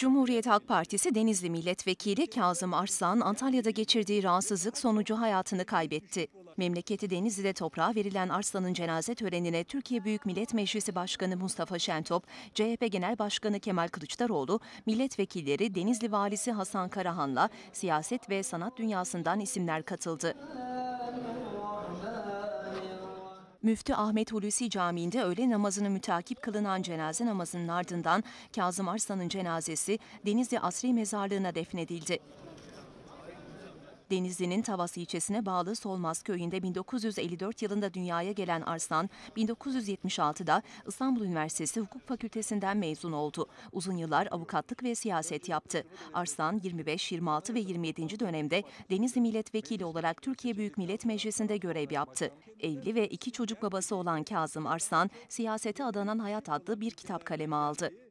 Cumhuriyet Halk Partisi Denizli Milletvekili Kazım Arslan Antalya'da geçirdiği rahatsızlık sonucu hayatını kaybetti. Memleketi Denizli'de toprağa verilen Arslan'ın cenaze törenine Türkiye Büyük Millet Meclisi Başkanı Mustafa Şentop, CHP Genel Başkanı Kemal Kılıçdaroğlu, milletvekilleri Denizli Valisi Hasan Karahan'la siyaset ve sanat dünyasından isimler katıldı. Müftü Ahmet Hulusi Camii'nde öğle namazını mütakip kılınan cenaze namazının ardından Kazım Arslan'ın cenazesi Denizli Asri Mezarlığı'na defnedildi. Denizli'nin Tavas ilçesine bağlı Solmaz köyünde 1954 yılında dünyaya gelen Arslan, 1976'da İstanbul Üniversitesi Hukuk Fakültesinden mezun oldu. Uzun yıllar avukatlık ve siyaset yaptı. Arslan 25, 26 ve 27. dönemde Denizli Milletvekili olarak Türkiye Büyük Millet Meclisi'nde görev yaptı. Evli ve iki çocuk babası olan Kazım Arslan, siyasete adanan hayat adlı bir kitap kaleme aldı.